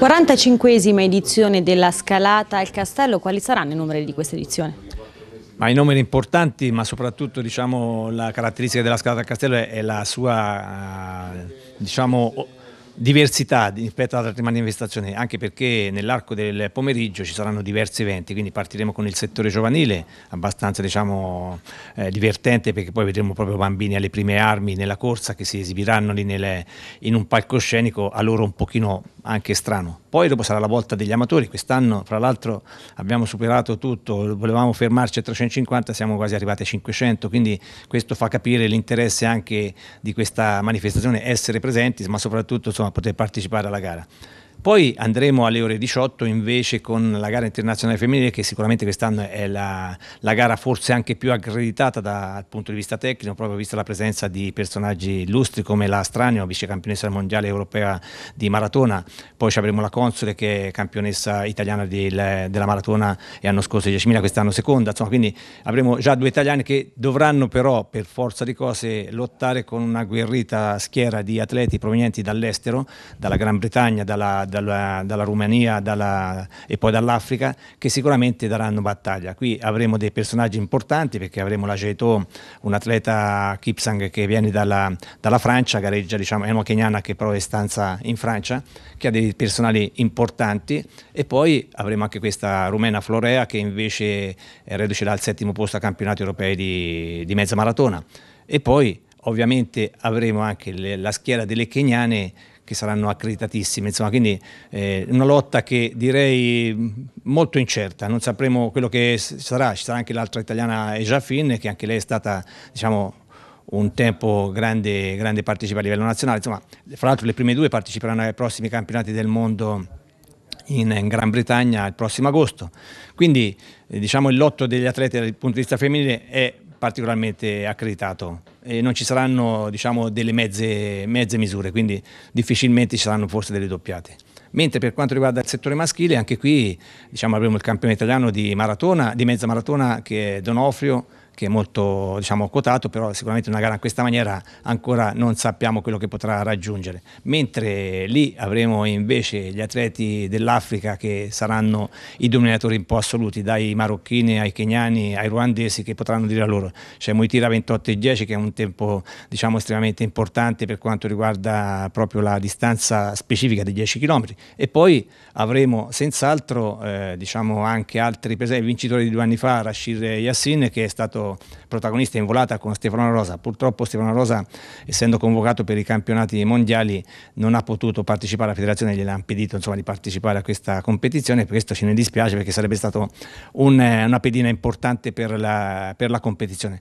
45 edizione della Scalata al Castello, quali saranno i numeri di questa edizione? Ma i numeri importanti, ma soprattutto diciamo, la caratteristica della Scalata al Castello è, è la sua eh, diciamo, diversità rispetto ad altre manifestazioni, anche perché nell'arco del pomeriggio ci saranno diversi eventi, quindi partiremo con il settore giovanile, abbastanza diciamo, eh, divertente perché poi vedremo proprio bambini alle prime armi nella corsa che si esibiranno lì nelle, in un palcoscenico a loro un pochino anche strano. Poi dopo sarà la volta degli amatori, quest'anno fra l'altro abbiamo superato tutto, volevamo fermarci a 350, siamo quasi arrivati a 500, quindi questo fa capire l'interesse anche di questa manifestazione, essere presenti, ma soprattutto insomma, poter partecipare alla gara. Poi andremo alle ore 18 invece con la gara internazionale femminile che sicuramente quest'anno è la, la gara forse anche più accreditata da, dal punto di vista tecnico, proprio vista la presenza di personaggi illustri come la Stranio, vice campionessa mondiale europea di maratona, poi ci avremo la Console che è campionessa italiana di, della maratona e l'anno scorso 10.000, quest'anno seconda, insomma quindi avremo già due italiani che dovranno però per forza di cose lottare con una guerrita schiera di atleti provenienti dall'estero, dalla Gran Bretagna, dalla dalla, dalla Romania dalla, e poi dall'Africa, che sicuramente daranno battaglia. Qui avremo dei personaggi importanti perché avremo la Ceto, un atleta Kipsang che viene dalla, dalla Francia, gareggia, diciamo, è una keniana che però è stanza in Francia, che ha dei personali importanti e poi avremo anche questa rumena Florea che invece è reduce dal settimo posto a campionati europei di, di mezza maratona. E poi ovviamente avremo anche le, la schiera delle keniane che saranno accreditatissime, insomma, quindi eh, una lotta che direi mm, molto incerta, non sapremo quello che sarà, ci sarà anche l'altra italiana Ejafin che anche lei è stata diciamo un tempo grande, grande partecipa a livello nazionale, insomma, fra l'altro le prime due parteciperanno ai prossimi campionati del mondo in, Gran Bretagna il prossimo agosto, quindi eh, diciamo il lotto degli atleti dal punto di vista femminile è particolarmente accreditato eh, non ci saranno diciamo, delle mezze, mezze misure, quindi difficilmente ci saranno forse delle doppiate. Mentre per quanto riguarda il settore maschile, anche qui diciamo, avremo il campione italiano di, maratona, di mezza maratona che è Donofrio, che è molto diciamo, quotato, però sicuramente una gara in questa maniera ancora non sappiamo quello che potrà raggiungere. Mentre lì avremo invece gli atleti dell'Africa che saranno i dominatori un po' assoluti, dai marocchini ai keniani ai ruandesi che potranno dire a loro. C'è 28 e 10 che è un tempo diciamo, estremamente importante per quanto riguarda proprio la distanza specifica dei 10 km e poi avremo senz'altro eh, diciamo, anche altri, per esempio il vincitore di due anni fa, Rashir Yassin che è stato protagonista in volata con Stefano Rosa. Purtroppo Stefano Rosa, essendo convocato per i campionati mondiali, non ha potuto partecipare alla federazione, gliel'ha impedito insomma, di partecipare a questa competizione, per questo ce ne dispiace perché sarebbe stata un, eh, una pedina importante per la, per la competizione.